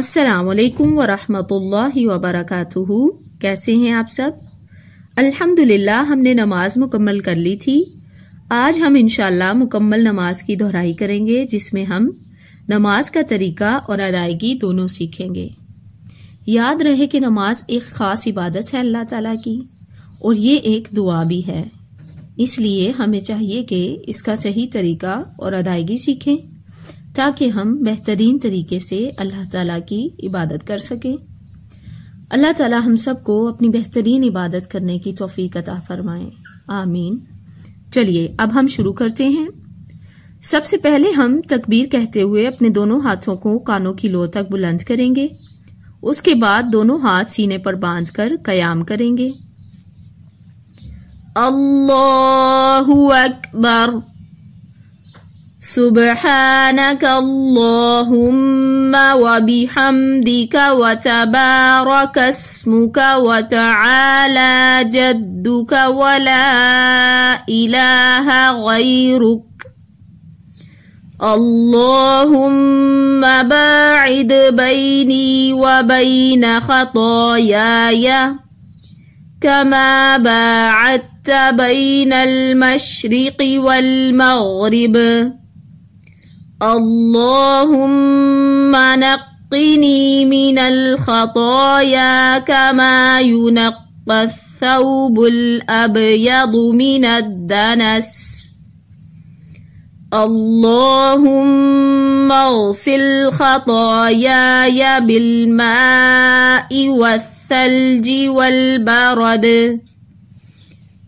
السلام علیکم ورحمۃ اللہ وبرکاتہ کیسے ہیں آپ سب الحمد ہم نے نماز مکمل کر لی تھی آج ہم انشاءاللہ مکمل نماز کی دہرائی کریں گے جس میں ہم نماز کا طریقہ اور ادائیگی دونوں سیکھیں گے یاد رہے کہ نماز ایک خاص عبادت ہے اللہ تعالیٰ کی اور یہ ایک دعا بھی ہے اس لیے ہمیں چاہیے کہ اس کا صحیح طریقہ اور ادائیگی سیکھیں تاکہ ہم بہترین طریقے سے اللہ تعالیٰ کی عبادت کر سکیں اللہ تعالیٰ ہم سب کو اپنی بہترین عبادت کرنے کی توفیق عطا فرمائیں آمین چلیے اب ہم شروع کرتے ہیں سب سے پہلے ہم تکبیر کہتے ہوئے اپنے دونوں ہاتھوں کو کانوں کی لو تک بلند کریں گے اس کے بعد دونوں ہاتھ سینے پر باندھ کر قیام کریں گے اللہ اکبر سبحانك اللهم وبحمدك وتبارك اسمك وتعالى جدك ولا إله غيرك اللهم باعد بيني وبين خطاياي كما باعدت بين المشرق والمغرب اللهم نقني من الخطايا كما ينقى الثوب الأبيض من الدنس اللهم اغسل خطاياي بالماء والثلج والبرد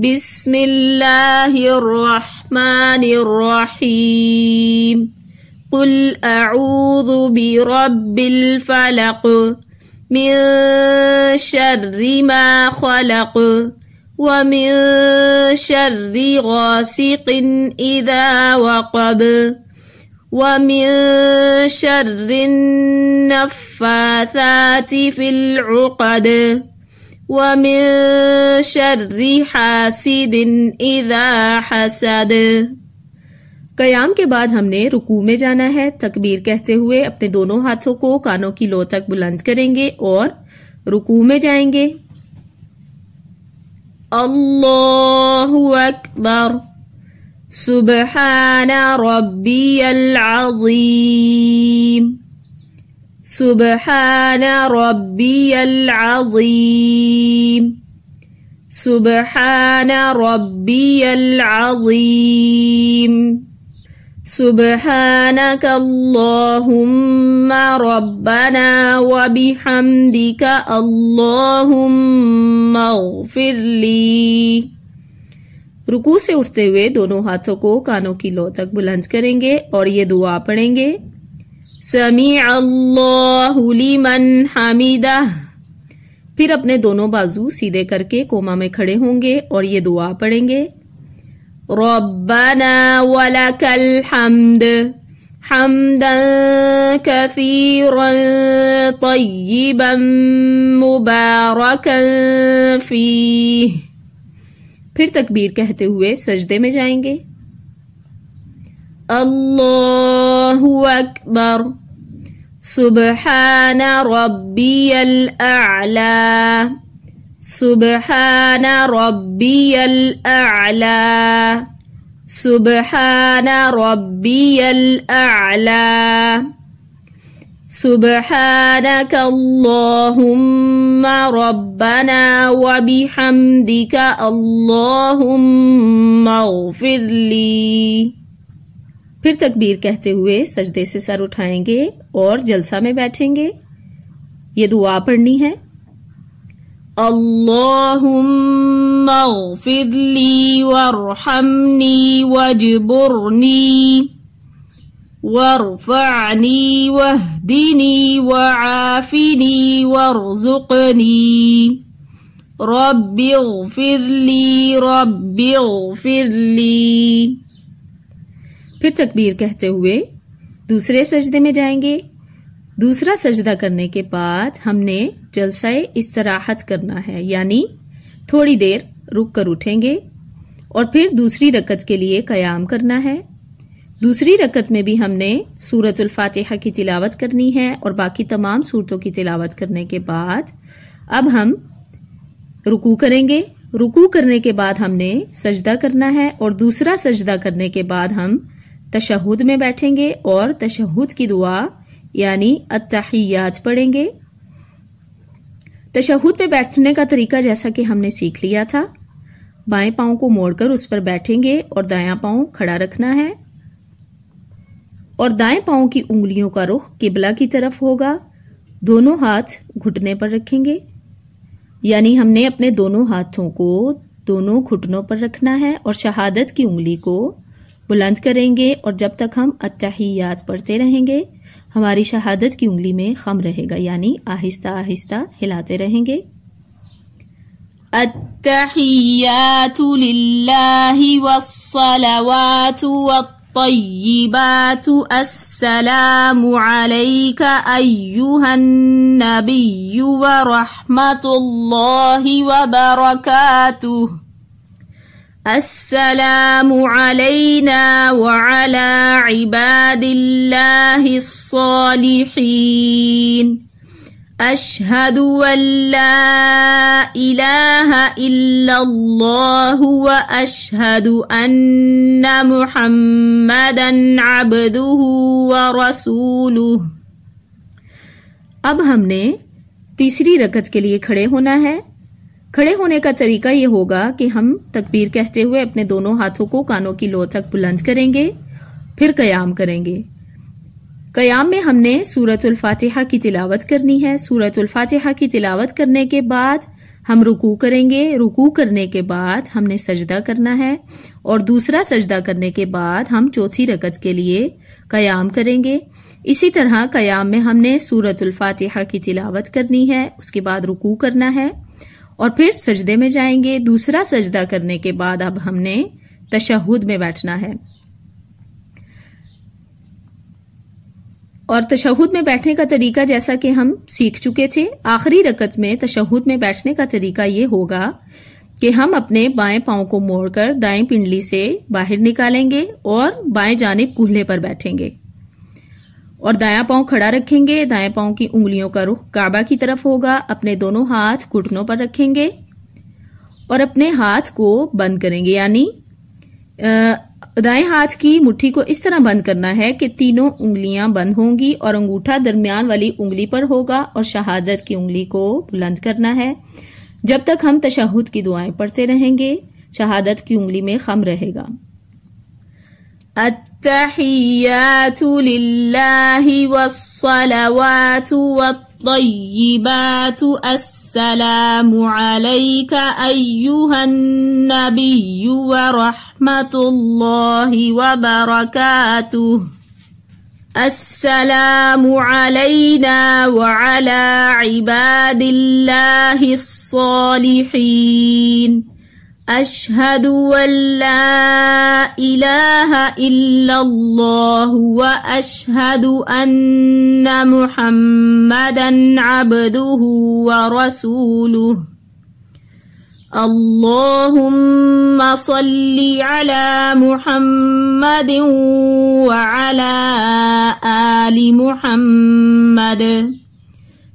بسم الله الرحمن الرحيم قل أعوذ برب الفلق من شر ما خلق ومن شر غاسق إذا وقب ومن شر النفاثات في العقد قیام کے بعد ہم نے رکو میں جانا ہے تکبیر کہتے ہوئے اپنے دونوں ہاتھوں کو کانوں کی لو تک بلند کریں گے اور رکو میں جائیں گے اللہ اکبر سبحان ربی العظیم سبحان ربی العظیم سبحان ربی العظیم سبحانك اللهم ربنا وبحمدك اللهم اغفر لي ہمدی رکو سے اٹھتے ہوئے دونوں ہاتھوں کو کانوں کی لو تک بلند کریں گے اور یہ دعا پڑھیں گے سمیع اللہ حمیدہ پھر اپنے دونوں بازو سیدھے کر کے کوما میں کھڑے ہوں گے اور یہ دعا پڑھیں گے ربنا ولک الحمد حمدا فیہ پھر تکبیر کہتے ہوئے سجدے میں جائیں گے الله أكبر سبحان ربي الأعلى سبحان ربي الأعلى سبحان ربي الأعلى سبحانك اللهم ربنا وبحمدك اللهم اغفر لي پھر تکبیر کہتے ہوئے سجدے سے سر اٹھائیں گے اور جلسہ میں بیٹھیں گے یہ دعا پڑھنی ہے اللہم اغفر لی وارحمنی وجبرنی وارفعنی واہدنی وعافنی وارزقنی رب اغفر لی رب اغفر لی پھر تکبیر کہتے ہوئے دوسرے سجدے میں جائیں گے دوسرا سجدہ کرنے کے بعد ہم نے جلسہ استراحت کرنا ہے یعنی تھوڑی دیر رک کر اٹھیں گے اور پھر دوسری رکت کے لیے قیام کرنا ہے دوسری رکت میں بھی ہم نے سورت الفاتحہ کی تلاوت کرنی ہے اور باقی تمام صورتوں کی تلاوت کرنے کے بعد اب ہم رکو کریں گے رکو کرنے کے بعد ہم نے سجدہ کرنا ہے اور دوسرا سجدہ کرنے کے بعد ہم تشہد میں بیٹھیں گے اور تشہد کی دعا یعنی پڑھیں گے تشہد میں بیٹھنے کا طریقہ جیسا کہ ہم نے سیکھ لیا تھا بائیں پاؤں کو موڑ کر اس پر بیٹھیں گے اور دایاں پاؤں کھڑا رکھنا ہے اور دائیں پاؤں کی انگلیوں کا رخ قبلہ کی طرف ہوگا دونوں ہاتھ گھٹنے پر رکھیں گے یعنی ہم نے اپنے دونوں ہاتھوں کو دونوں گھٹنوں پر رکھنا ہے اور شہادت کی انگلی کو بلند کریں گے اور جب تک ہم اتحیات پڑھتے رہیں گے ہماری شہادت کی انگلی میں خم رہے گا یعنی آہستہ آہستہ ہلاتے رہیں گے والصلوات السلام السلام علينا وعلى عباد الله الصالحين أشهد أن لا إله إلا الله وأشهد أن محمدا عبده ورسوله اب ہم نے تیسری رکت کے لیے کھڑے ہونا ہے کھڑے ہونے کا طریقہ یہ ہوگا کہ ہم تکبیر کہتے ہوئے اپنے دونوں ہاتھوں کو کانوں کی لو تک بلند کریں گے پھر قیام کریں گے قیام میں ہم نے سورت الفاتحہ کی تلاوت کرنی ہے سورت الفاتحہ کی تلاوت کرنے کے بعد ہم رکو کریں گے رکو کرنے کے بعد ہم نے سجدہ کرنا ہے اور دوسرا سجدہ کرنے کے بعد ہم چوتھی رکت کے لیے قیام کریں گے اسی طرح قیام میں ہم نے سورت الفاتحہ کی تلاوت کرنی ہے اس کے بعد رکو کرنا ہے اور پھر سجدے میں جائیں گے دوسرا سجدہ کرنے کے بعد اب ہم نے تشہود میں بیٹھنا ہے اور تشہد میں بیٹھنے کا طریقہ جیسا کہ ہم سیکھ چکے تھے آخری رکت میں تشہود میں بیٹھنے کا طریقہ یہ ہوگا کہ ہم اپنے بائیں پاؤں کو موڑ کر دائیں پنڈلی سے باہر نکالیں گے اور بائیں جانب کوہلے پر بیٹھیں گے اور دایاں پاؤں کھڑا رکھیں گے دایا پاؤں کی انگلیوں کا رخ کعبہ کی طرف ہوگا اپنے دونوں ہاتھ گھٹنوں پر رکھیں گے اور اپنے ہاتھ کو بند کریں گے یعنی دائیں ہاتھ کی مٹھی کو اس طرح بند کرنا ہے کہ تینوں انگلیاں بند ہوں گی اور انگوٹھا درمیان والی انگلی پر ہوگا اور شہادت کی انگلی کو بلند کرنا ہے جب تک ہم تشہد کی دعائیں پڑھتے رہیں گے شہادت کی انگلی میں خم رہے گا التحيات لله والصلوات والطيبات السلام عليك أيها النبي ورحمة الله وبركاته السلام علينا وعلى عباد الله الصالحين أشهد أن لا إله إلا الله وأشهد أن محمدا عبده ورسوله اللهم صل على محمد وعلى آل محمد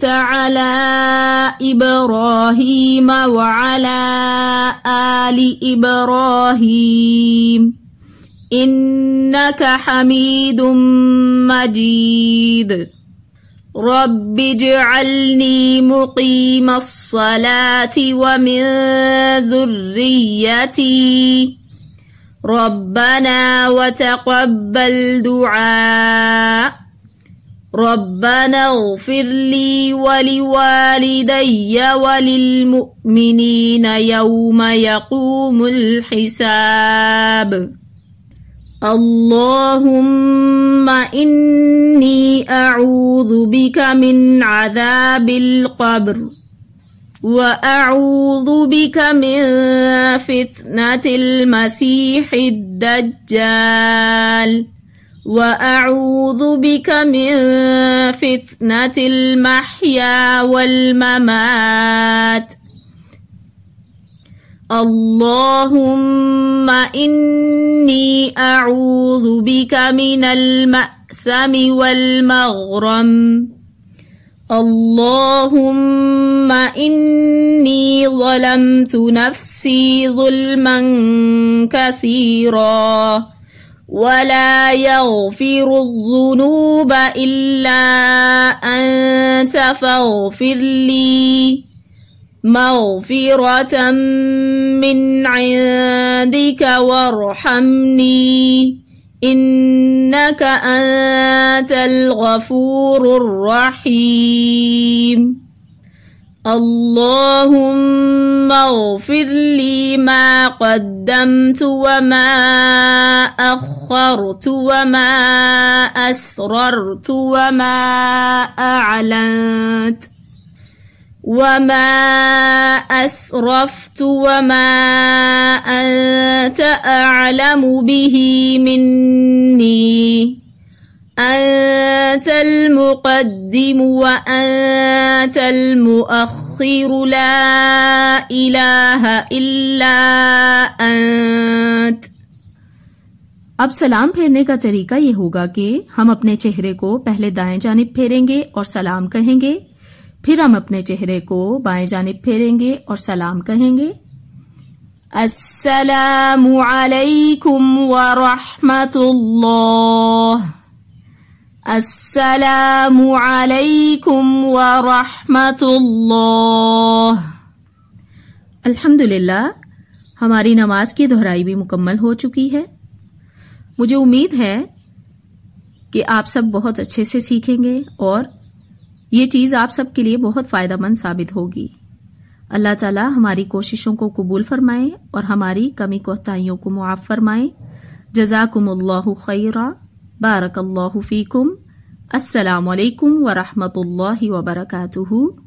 باركت على إبراهيم وعلى آل إبراهيم إنك حميد مجيد رب اجعلني مقيم الصلاة ومن ذريتي ربنا وتقبل دعاء ربنا اغفر لي ولوالدي وللمؤمنين يوم يقوم الحساب اللهم إني أعوذ بك من عذاب القبر وأعوذ بك من فتنة المسيح الدجال وأعوذ بك من فتنة المحيا والممات اللهم إني أعوذ بك من المأثم والمغرم اللهم إني ظلمت نفسي ظلما كثيرا ولا يغفر الذنوب إلا أنت فاغفر لي مغفرة من عندك وارحمني إنك أنت الغفور الرحيم اللهم اغفر لي ما قدمت وما أخرت وما أسررت وما أعلنت وما أسرفت وما أنت أعلم به مني أنت أنت المقدم وأنت المؤخر لا إله إلا اب سلام پھیرنے کا طریقہ یہ ہوگا کہ ہم اپنے چہرے کو پہلے دائیں جانب پھیریں گے اور سلام کہیں گے پھر ہم اپنے چہرے کو بائیں جانب پھیریں گے اور سلام کہیں گے السلام علیکم ورحمت اللہ السلام علیکم ورحمۃ اللہ الحمد للہ ہماری نماز کی دہرائی بھی مکمل ہو چکی ہے مجھے امید ہے کہ آپ سب بہت اچھے سے سیکھیں گے اور یہ چیز آپ سب کے لیے بہت فائدہ مند ثابت ہوگی اللہ تعالیٰ ہماری کوششوں کو قبول فرمائیں اور ہماری کمی کوتاہیوں کو معاف فرمائیں جزاکم اللہ خیرہ بارك الله فيكم السلام عليكم ورحمة الله وبركاته